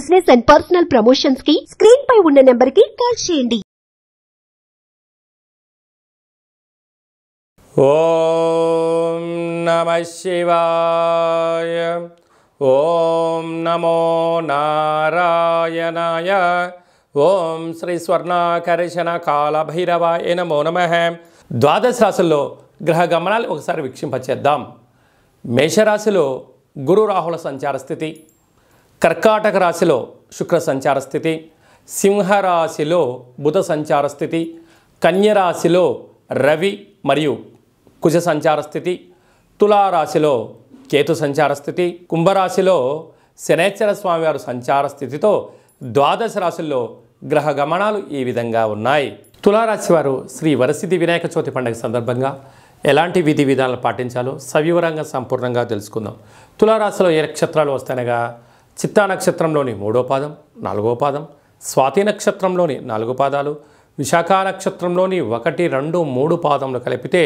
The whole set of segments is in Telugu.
బిజినెస్ అండ్ పర్సనల్ ప్రమోషన్స్ కి స్క్రీన్ పై ఉన్న నెంబర్ కి కాల్ చేయండి ఓం నమ శివాయ ఓం నమో నారాయణాయ ఓం శ్రీ స్వర్ణాకర్షణ కాలభైరవాయ నమో నమ ద్వాదశ రాశుల్లో గ్రహ గమనాలు ఒకసారి వీక్షింపచేద్దాం మేషరాశిలో గురు రాహుల సంచార స్థితి కర్కాటక రాశిలో శుక్ర సంచార స్థితి సింహరాశిలో బుధ సంచార స్థితి కన్యరాశిలో రవి మరియు కుజ సంచార స్థితి తులారాశిలో కేతు సంచార స్థితి కుంభరాశిలో శనేశ్వర స్వామివారు సంచార స్థితితో ద్వాదశ రాశుల్లో గ్రహ గమనాలు ఈ విధంగా ఉన్నాయి తులారాశి వారు శ్రీ వరసిద్ధి వినాయక చవితి పండుగ సందర్భంగా ఎలాంటి విధి విధానాలు పాటించాలో సవివరంగా సంపూర్ణంగా తెలుసుకుందాం తులారాశిలో ఏ నక్షత్రాలు వస్తాయనగా చిత్తా నక్షత్రంలోని మూడో పాదం నాలుగో పాదం స్వాతి నక్షత్రంలోని నాలుగు పాదాలు విశాఖ నక్షత్రంలోని ఒకటి రెండు మూడు పాదములు కలిపితే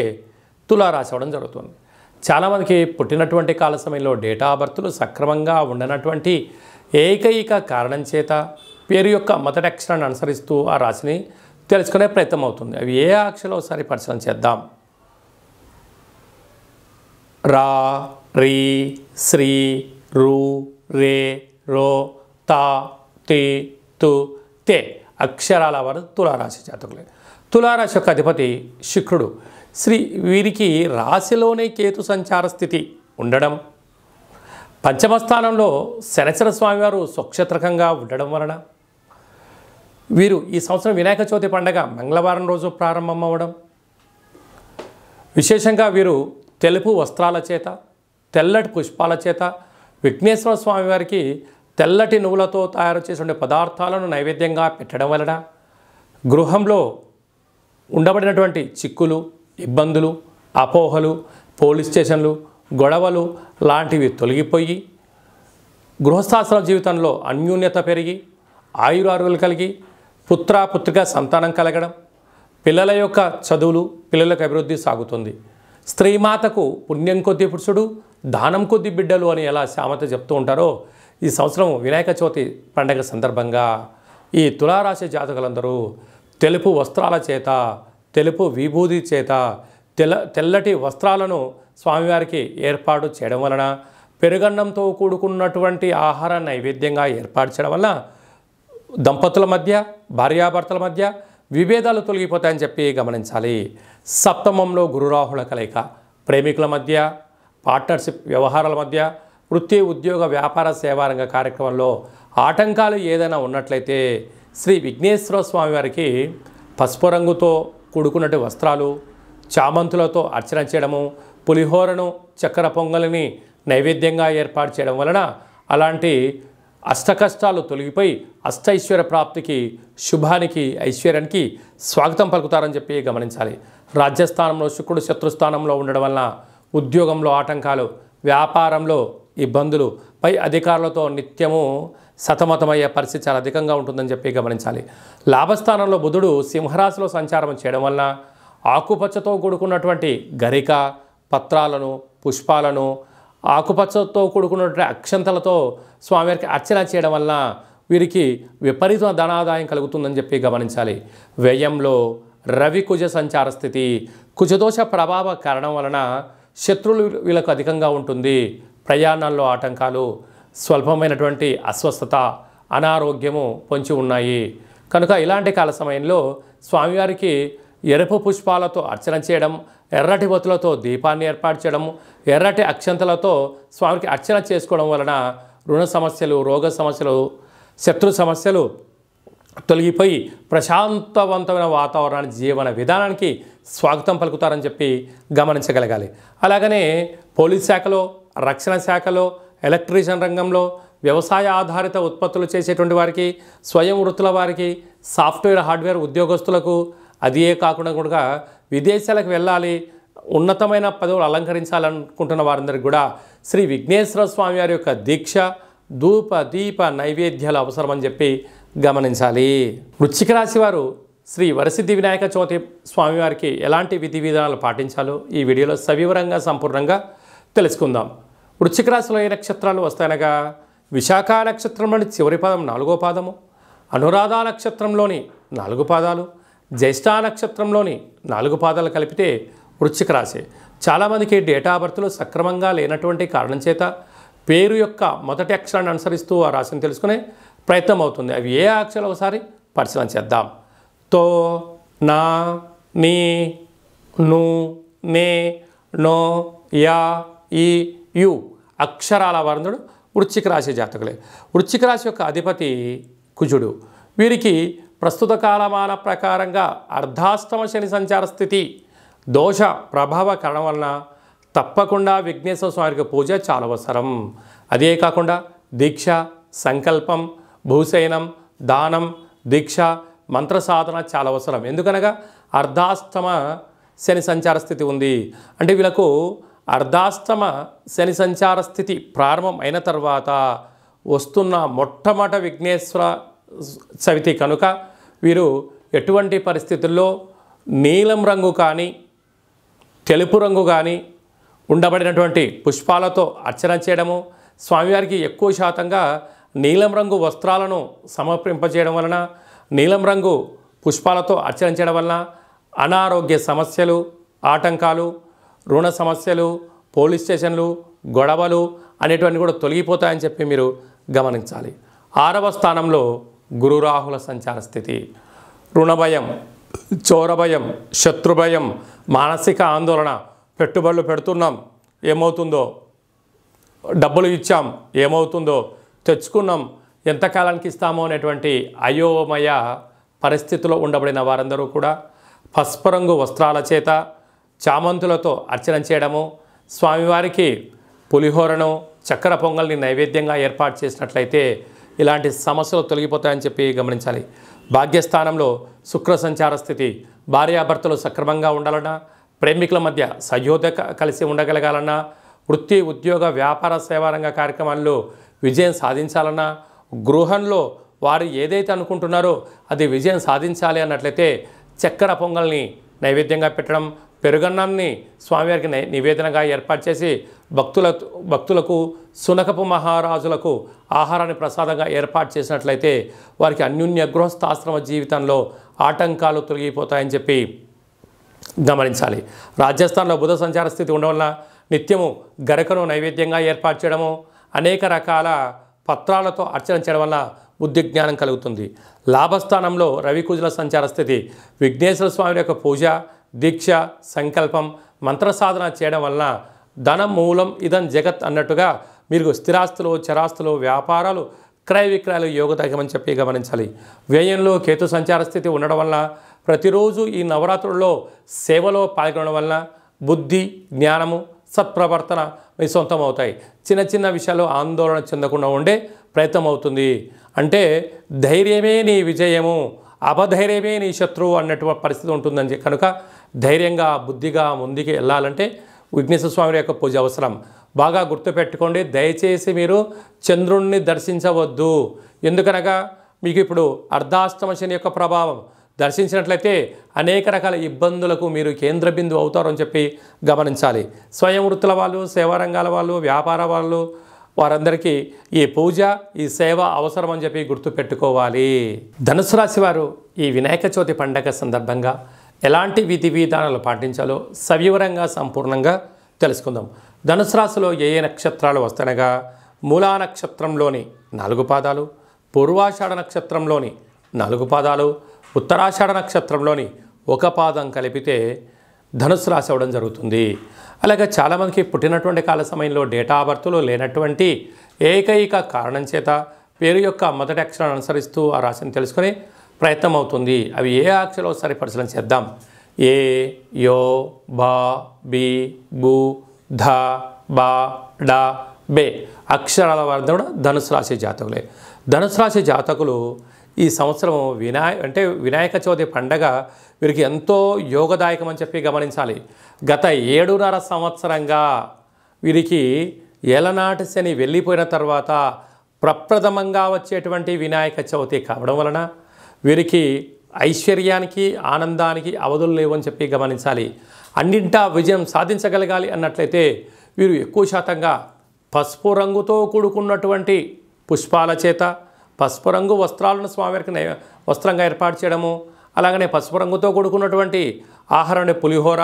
తులారాశి అవడం జరుగుతుంది చాలామందికి పుట్టినటువంటి కాల సమయంలో డేటా బర్త్లు సక్రమంగా ఉండనటువంటి ఏకైక కారణం చేత పేరు యొక్క మొదటి అక్షరాన్ని అనుసరిస్తూ ఆ రాశిని తెలుసుకునే ప్రయత్నం అవుతుంది అవి ఏ ఆక్షలో ఒకసారి పరిశీలన చేద్దాం రా రీ శ్రీ రూ రే రో తా తి తు తే అక్షరాల వారు తులారాశి జాతకులే తులారాశి యొక్క అధిపతి శుక్రుడు శ్రీ వీరికి రాశిలోనే కేతు సంచార స్థితి ఉండడం పంచమస్థానంలో శనచర స్వామివారు స్వక్షత్రకంగా ఉండడం వలన వీరు ఈ సంవత్సరం వినాయక చవితి పండగ మంగళవారం రోజు ప్రారంభం అవ్వడం విశేషంగా వీరు తెలుపు వస్త్రాల చేత తెల్లటి పుష్పాల చేత విఘ్నేశ్వర స్వామి వారికి తెల్లటి నువ్వులతో తయారు ఉండే పదార్థాలను నైవేద్యంగా పెట్టడం వలన గృహంలో ఉండబడినటువంటి చిక్కులు ఇబ్బందులు అపోహలు పోలీస్ స్టేషన్లు గొడవలు లాంటివి తొలగిపోయి గృహస్థాశ్రమ జీవితంలో అన్యూన్యత పెరిగి ఆయురారులు కలిగి పుత్ర పుత్రిక సంతానం కలగడం పిల్లల యొక్క చదువులు పిల్లలకు అభివృద్ధి సాగుతుంది స్త్రీమాతకు పుణ్యం కొద్ది పురుషుడు దానం కొద్ది బిడ్డలు అని ఎలా సామెత చెప్తూ ఉంటారో ఈ సంవత్సరం వినాయక చవితి పండగ సందర్భంగా ఈ తులారాశి జాతకులందరూ తెలుపు వస్త్రాల చేత తెలుపు విభూతి చేత తెల్ల తెల్లటి వస్త్రాలను స్వామివారికి ఏర్పాటు చేయడం వలన పెరుగన్నంతో కూడుకున్నటువంటి ఆహార నైవేద్యంగా ఏర్పాటు చేయడం వల్ల దంపతుల మధ్య భార్యాభర్తల మధ్య విభేదాలు తొలగిపోతాయని చెప్పి గమనించాలి సప్తమంలో గురురాహుల కలయిక ప్రేమికుల మధ్య పార్ట్నర్షిప్ వ్యవహారాల మధ్య వృత్తి ఉద్యోగ వ్యాపార సేవారంగ కార్యక్రమంలో ఆటంకాలు ఏదైనా ఉన్నట్లయితే శ్రీ విఘ్నేశ్వర స్వామి వారికి పసుపు రంగుతో కూడుకున్నటి వస్త్రాలు చామంతులతో అర్చన చేయడము పులిహోరను చక్కెర పొంగలిని నైవేద్యంగా ఏర్పాటు చేయడం వలన అలాంటి అష్టకష్టాలు తొలగిపోయి అష్టైశ్వర్య ప్రాప్తికి శుభానికి ఐశ్వర్యానికి స్వాగతం పలుకుతారని చెప్పి గమనించాలి రాజ్యస్థానంలో శుక్రుడు శత్రుస్థానంలో ఉండడం వలన ఉద్యోగంలో ఆటంకాలు వ్యాపారంలో ఇబ్బందులు పై అధికారులతో నిత్యము సతమతమయ్యే పరిస్థితి చాలా అధికంగా ఉంటుందని చెప్పి గమనించాలి లాభస్థానంలో బుధుడు సింహరాశిలో సంచారం చేయడం వలన ఆకుపచ్చతో కూడుకున్నటువంటి గరిక పత్రాలను పుష్పాలను ఆకుపచ్చతో కూడుకున్నటువంటి అక్షంతలతో స్వామివారికి అర్చన చేయడం వలన వీరికి విపరీత ధనాదాయం కలుగుతుందని చెప్పి గమనించాలి వ్యయంలో రవి కుజ సంచార స్థితి కుజదోష ప్రభావ కారణం వలన శత్రువులు వీళ్ళకు అధికంగా ఉంటుంది ప్రయాణాల్లో ఆటంకాలు స్వల్పమైనటువంటి అస్వస్థత అనారోగ్యము పొంచి ఉన్నాయి కనుక ఇలాంటి కాల సమయంలో స్వామివారికి ఎరుపు పుష్పాలతో అర్చన చేయడం ఎర్రటి బొత్తులతో దీపాన్ని ఏర్పాటు చేయడం ఎర్రటి అక్షంతలతో స్వామికి అర్చన చేసుకోవడం వలన రుణ సమస్యలు రోగ సమస్యలు శత్రు సమస్యలు తొలగిపోయి ప్రశాంతవంతమైన వాతావరణానికి జీవన విధానానికి స్వాగతం పలుకుతారని చెప్పి గమనించగలగాలి అలాగనే పోలీస్ శాఖలో రక్షణ శాఖలో ఎలక్ట్రీషియన్ రంగంలో వ్యవసాయ ఆధారిత ఉత్పత్తులు చేసేటువంటి వారికి స్వయం వృత్తుల వారికి సాఫ్ట్వేర్ హార్డ్వేర్ ఉద్యోగస్తులకు అదే కాకుండా కూడా విదేశాలకు వెళ్ళాలి ఉన్నతమైన పదవులు అలంకరించాలనుకుంటున్న వారందరికీ కూడా శ్రీ విఘ్నేశ్వర స్వామి వారి యొక్క దీక్ష ధూప దీప నైవేద్యాలు అవసరమని చెప్పి గమనించాలి వృచ్చిక రాశి వారు శ్రీ వరసిద్ధి వినాయక చవితి స్వామివారికి ఎలాంటి విధి విధానాలు పాటించాలో ఈ వీడియోలో సవివరంగా సంపూర్ణంగా తెలుసుకుందాం వృచ్చిక రాశిలో ఏ నక్షత్రాలు వస్తాయనగా విశాఖ నక్షత్రంలోని చివరి పాదం నాలుగో పాదము అనురాధ నక్షత్రంలోని నాలుగు పాదాలు జ్యేష్ఠ నక్షత్రంలోని నాలుగు పాదాలు కలిపితే వృచ్చిక రాశి చాలామందికి డేటా బర్త్లు సక్రమంగా లేనటువంటి కారణం చేత పేరు యొక్క మొదటి అక్షరాన్ని అనుసరిస్తూ ఆ రాశిని తెలుసుకునే ప్రయత్నం అవుతుంది అవి ఏ ఆక్షలు ఒకసారి పరిశీలన చేద్దాం తో నా నీ ను నే నో యా ఈ యు అక్షరాల వర్ణుడు వృశ్చిక రాశి జాతకులే వృశ్చిక రాశి యొక్క అధిపతి కుజుడు వీరికి ప్రస్తుత కాలమాన ప్రకారంగా అర్ధాష్టమ శని సంచార స్థితి దోష ప్రభావ కారణం వలన తప్పకుండా విఘ్నేశ్వర స్వామికి పూజ చాలా అవసరం అదే కాకుండా దీక్ష సంకల్పం భూసేనం దానం దీక్ష మంత్ర సాధన చాలా అవసరం ఎందుకనగా అర్ధాష్టమ శని సంచార స్థితి ఉంది అంటే వీళ్ళకు అర్ధాష్టమ శని సంచార స్థితి ప్రారంభం అయిన తర్వాత వస్తున్న మొట్టమొదట విఘ్నేశ్వర చవితి కనుక వీరు ఎటువంటి పరిస్థితుల్లో నీలం రంగు కానీ తెలుపు రంగు కానీ ఉండబడినటువంటి పుష్పాలతో అర్చన చేయడము స్వామివారికి ఎక్కువ శాతంగా నీలం రంగు వస్త్రాలను సమర్పింపజేయడం వలన నీలం రంగు పుష్పాలతో ఆచరించడం వలన అనారోగ్య సమస్యలు ఆటంకాలు రుణ సమస్యలు పోలీస్ స్టేషన్లు గొడవలు అనేటువంటి కూడా తొలగిపోతాయని చెప్పి మీరు గమనించాలి ఆరవ స్థానంలో గురురాహుల సంచార స్థితి రుణభయం చోరభయం శత్రుభయం మానసిక ఆందోళన పెట్టుబడులు పెడుతున్నాం ఏమవుతుందో డబ్బులు ఇచ్చాం ఏమవుతుందో తెచ్చుకున్నాం ఎంతకాలానికి ఇస్తామో అనేటువంటి అయోమయ పరిస్థితిలో ఉండబడిన వారందరూ కూడా రంగు వస్త్రాల చేత చామంతులతో అర్చన చేయడము స్వామివారికి పులిహోరను చక్కెర పొంగల్ని నైవేద్యంగా ఏర్పాటు చేసినట్లయితే ఇలాంటి సమస్యలు తొలగిపోతాయని చెప్పి గమనించాలి భాగ్యస్థానంలో శుక్ర సంచార స్థితి భార్యాభర్తలు సక్రమంగా ఉండాలన్నా ప్రేమికుల మధ్య సయోధ కలిసి ఉండగలగాలన్నా వృత్తి ఉద్యోగ వ్యాపార సేవారంగ కార్యక్రమాల్లో విజయం సాధించాలన్నా గృహంలో వారు ఏదైతే అనుకుంటున్నారో అది విజయం సాధించాలి అన్నట్లయితే చక్కెర పొంగల్ని నైవేద్యంగా పెట్టడం పెరుగన్నాన్ని స్వామివారికి నివేదనగా ఏర్పాటు చేసి భక్తుల భక్తులకు సునకపు మహారాజులకు ఆహారాన్ని ప్రసాదంగా ఏర్పాటు చేసినట్లయితే వారికి అన్యోన్య గృహస్థాశ్రమ జీవితంలో ఆటంకాలు తొలగిపోతాయని చెప్పి గమనించాలి రాజస్థాన్లో బుధ సంచార స్థితి ఉండడం వల్ల నిత్యము గరకను నైవేద్యంగా ఏర్పాటు చేయడము అనేక రకాల పత్రాలతో అర్చన చేయడం వల్ల బుద్ధి జ్ఞానం కలుగుతుంది లాభస్థానంలో రవికుజల సంచార స్థితి విఘ్నేశ్వర స్వామి యొక్క పూజ దీక్ష సంకల్పం మంత్ర సాధన చేయడం వలన ధనం మూలం ఇదం జగత్ అన్నట్టుగా మీరు స్థిరాస్తులు చరాస్తులు వ్యాపారాలు క్రయ విక్రయాలు యోగదగమని చెప్పి గమనించాలి వ్యయంలో కేతు సంచార స్థితి ఉండడం వల్ల ప్రతిరోజు ఈ నవరాత్రుల్లో సేవలో పాల్గొనడం వలన బుద్ధి జ్ఞానము సత్ప్రవర్తన మీ సొంతం అవుతాయి చిన్న చిన్న విషయాలు ఆందోళన చెందకుండా ఉండే ప్రయత్నం అవుతుంది అంటే ధైర్యమే నీ విజయము అపధైర్యమే నీ శత్రువు అన్నటువంటి పరిస్థితి ఉంటుందని కనుక ధైర్యంగా బుద్ధిగా ముందుకి వెళ్ళాలంటే విఘ్నేశ్వర స్వామి యొక్క పూజ అవసరం బాగా గుర్తుపెట్టుకోండి దయచేసి మీరు చంద్రుణ్ణి దర్శించవద్దు ఎందుకనగా మీకు ఇప్పుడు అర్ధాష్టమ శని యొక్క ప్రభావం దర్శించినట్లయితే అనేక రకాల ఇబ్బందులకు మీరు కేంద్ర బిందువు అవుతారని చెప్పి గమనించాలి స్వయం వృత్తుల వాళ్ళు సేవారంగాల వాళ్ళు వ్యాపార వాళ్ళు వారందరికీ ఈ పూజ ఈ సేవ అవసరం అని చెప్పి గుర్తుపెట్టుకోవాలి ధనుసు రాశి వారు ఈ వినాయక చవితి పండగ సందర్భంగా ఎలాంటి విధి విధానాలు పాటించాలో సవివరంగా సంపూర్ణంగా తెలుసుకుందాం ధనుసు రాశిలో ఏ ఏ నక్షత్రాలు వస్తనగా మూలా నక్షత్రంలోని నాలుగు పాదాలు పూర్వాషాఢ నక్షత్రంలోని నాలుగు పాదాలు ఉత్తరాషాఢ నక్షత్రంలోని ఒక పాదం కలిపితే ధనుసు రాశి అవ్వడం జరుగుతుంది అలాగే చాలామందికి పుట్టినటువంటి కాల సమయంలో డేటా బర్త్లో లేనటువంటి ఏకైక కారణం చేత పేరు యొక్క మొదటి అక్షరాన్ని అనుసరిస్తూ ఆ రాశిని తెలుసుకునే ప్రయత్నం అవుతుంది అవి ఏ అక్షరాలు ఒకసారి పరిశీలన చేద్దాం ఏ యో బా బి బు ధ బా డా బే అక్షరాల వర్ధముడు కూడా ధనుసు రాశి జాతకులే ధనుసు రాశి జాతకులు ఈ సంవత్సరం వినాయ అంటే వినాయక చవితి పండగ వీరికి ఎంతో యోగదాయకమని చెప్పి గమనించాలి గత ఏడున్నర సంవత్సరంగా వీరికి ఏలనాటి శని వెళ్ళిపోయిన తర్వాత ప్రప్రథమంగా వచ్చేటువంటి వినాయక చవితి కావడం వలన వీరికి ఐశ్వర్యానికి ఆనందానికి అవధులు లేవని చెప్పి గమనించాలి అన్నింటా విజయం సాధించగలగాలి అన్నట్లయితే వీరు ఎక్కువ శాతంగా పసుపు రంగుతో కూడుకున్నటువంటి పుష్పాల చేత పసుపు రంగు వస్త్రాలను స్వామివారికి వస్త్రంగా ఏర్పాటు చేయడము అలాగనే పసుపు రంగుతో కూడుకున్నటువంటి ఆహారం పులిహోర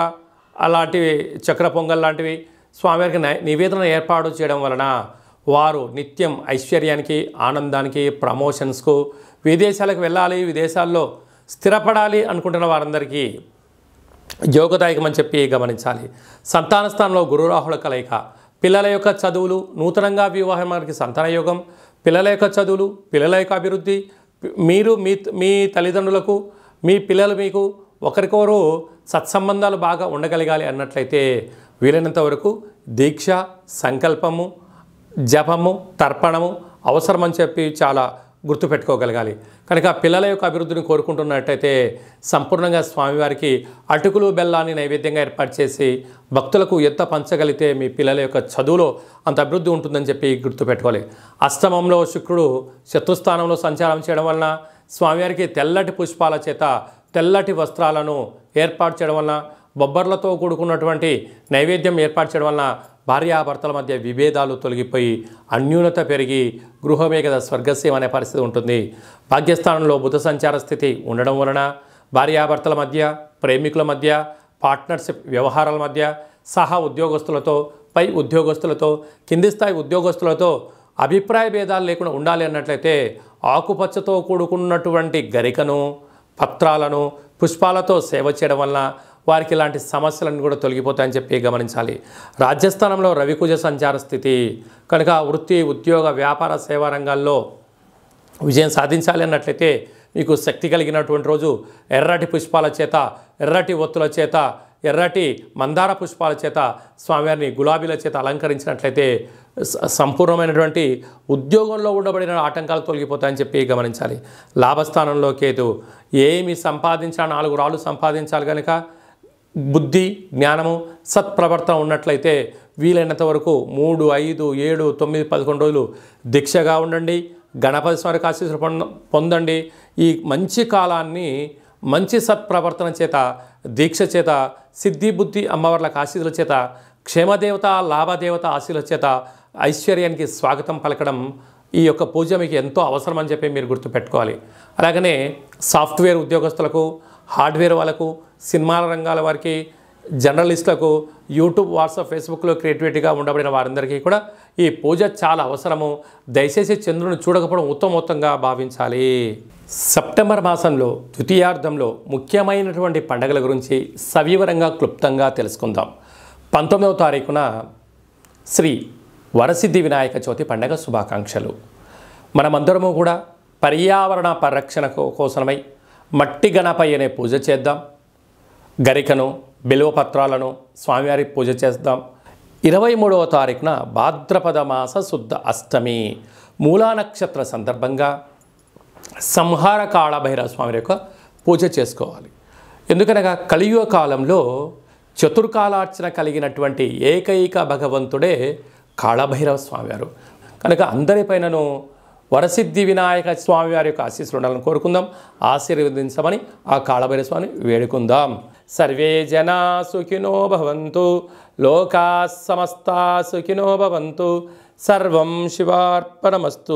అలాంటివి చక్ర పొంగల్ లాంటివి స్వామివారికి నివేదన ఏర్పాటు చేయడం వలన వారు నిత్యం ఐశ్వర్యానికి ఆనందానికి ప్రమోషన్స్కు విదేశాలకు వెళ్ళాలి విదేశాల్లో స్థిరపడాలి అనుకుంటున్న వారందరికీ యోగదాయకమని చెప్పి గమనించాలి సంతాన స్థానంలో గురురాహుల కలయిక పిల్లల యొక్క చదువులు నూతనంగా వివాహం సంతాన యోగం పిల్లల యొక్క చదువులు పిల్లల యొక్క అభివృద్ధి మీరు మీ మీ తల్లిదండ్రులకు మీ పిల్లలు మీకు ఒకరికొకరు సత్సంబంధాలు బాగా ఉండగలగాలి అన్నట్లయితే వీలైనంత వరకు దీక్ష సంకల్పము జపము తర్పణము అవసరమని చెప్పి చాలా గుర్తుపెట్టుకోగలగాలి కనుక పిల్లల యొక్క అభివృద్ధిని కోరుకుంటున్నట్టయితే సంపూర్ణంగా స్వామివారికి అటుకులు బెల్లాన్ని నైవేద్యంగా ఏర్పాటు చేసి భక్తులకు ఎత్త పంచగలిగితే మీ పిల్లల యొక్క చదువులో అంత అభివృద్ధి ఉంటుందని చెప్పి గుర్తుపెట్టుకోవాలి అష్టమంలో శుక్రుడు శత్రుస్థానంలో సంచారం చేయడం వలన స్వామివారికి తెల్లటి పుష్పాల చేత తెల్లటి వస్త్రాలను ఏర్పాటు చేయడం వలన బొబ్బర్లతో కూడుకున్నటువంటి నైవేద్యం ఏర్పాటు చేయడం వలన భార్యాభర్తల మధ్య విభేదాలు తొలగిపోయి అన్యూనత పెరిగి గృహమే కదా స్వర్గస్యం అనే పరిస్థితి ఉంటుంది భాగ్యస్థానంలో బుధ సంచార స్థితి ఉండడం వలన భార్యాభర్తల మధ్య ప్రేమికుల మధ్య పార్ట్నర్షిప్ వ్యవహారాల మధ్య సహా ఉద్యోగస్తులతో పై ఉద్యోగస్తులతో కింది స్థాయి ఉద్యోగస్తులతో అభిప్రాయ భేదాలు లేకుండా ఉండాలి అన్నట్లయితే ఆకుపచ్చతో కూడుకున్నటువంటి గరికను పత్రాలను పుష్పాలతో సేవ చేయడం వలన వారికి ఇలాంటి సమస్యలన్నీ కూడా తొలగిపోతాయని చెప్పి గమనించాలి రాజస్థానంలో రవికుజ సంచార స్థితి కనుక వృత్తి ఉద్యోగ వ్యాపార సేవా రంగాల్లో విజయం సాధించాలి అన్నట్లయితే మీకు శక్తి కలిగినటువంటి రోజు ఎర్రటి పుష్పాల చేత ఎర్రటి ఒత్తుల చేత ఎర్రటి మందార పుష్పాల చేత స్వామివారిని గులాబీల చేత అలంకరించినట్లయితే సంపూర్ణమైనటువంటి ఉద్యోగంలో ఉండబడిన ఆటంకాలు తొలగిపోతాయని చెప్పి గమనించాలి లాభస్థానంలో కేతు ఏమి సంపాదించా నాలుగు రాళ్ళు సంపాదించాలి కనుక బుద్ధి జ్ఞానము సత్ప్రవర్తన ఉన్నట్లయితే వీలైనంత వరకు మూడు ఐదు ఏడు తొమ్మిది పదకొండు రోజులు దీక్షగా ఉండండి గణపతి స్వామి ఆశీస్సులు పొందండి ఈ మంచి కాలాన్ని మంచి సత్ప్రవర్తన చేత దీక్ష చేత సిద్ధి బుద్ధి అమ్మవార్ల ఆశీస్సుల చేత క్షేమదేవత లాభదేవత ఆశీల చేత ఐశ్వర్యానికి స్వాగతం పలకడం ఈ యొక్క పూజ మీకు ఎంతో అవసరం అని చెప్పి మీరు గుర్తుపెట్టుకోవాలి అలాగనే సాఫ్ట్వేర్ ఉద్యోగస్తులకు హార్డ్వేర్ వాళ్ళకు సినిమాల రంగాల వారికి జర్నలిస్టులకు యూట్యూబ్ వాట్సాప్ ఫేస్బుక్లో క్రియేటివిటీగా ఉండబడిన వారందరికీ కూడా ఈ పూజ చాలా అవసరము దయచేసి చంద్రుని చూడకపోవడం ఉత్తమోత్తంగా భావించాలి సెప్టెంబర్ మాసంలో ద్వితీయార్థంలో ముఖ్యమైనటువంటి పండగల గురించి సవివరంగా క్లుప్తంగా తెలుసుకుందాం పంతొమ్మిదవ తారీఖున శ్రీ వరసిద్ధి వినాయక చవితి పండగ శుభాకాంక్షలు మనమందరము కూడా పర్యావరణ పరిరక్షణ కోసమై మట్టి గణపై అనే పూజ చేద్దాం గరికను పత్రాలను స్వామివారి పూజ చేద్దాం ఇరవై మూడవ తారీఖున భాద్రపద మాస శుద్ధ అష్టమి మూలా నక్షత్ర సందర్భంగా సంహార కాళభైరవ స్వామి యొక్క పూజ చేసుకోవాలి ఎందుకనగా కలియుగ కాలంలో చతుర్కాలార్చన కలిగినటువంటి ఏకైక భగవంతుడే కాళభైరవ స్వామివారు కనుక అందరిపైనను వరసిద్ధి వినాయక స్వామి వారి యొక్క ఆశీస్సులు ఉండాలని కోరుకుందాం ఆశీర్వదించమని ఆ కాళభైర స్వామిని వేడుకుందాం సర్వే జనా సుఖినో భవంతు లోకా సమస్త సుఖినో భవంతు సర్వం శివార్పణమస్తు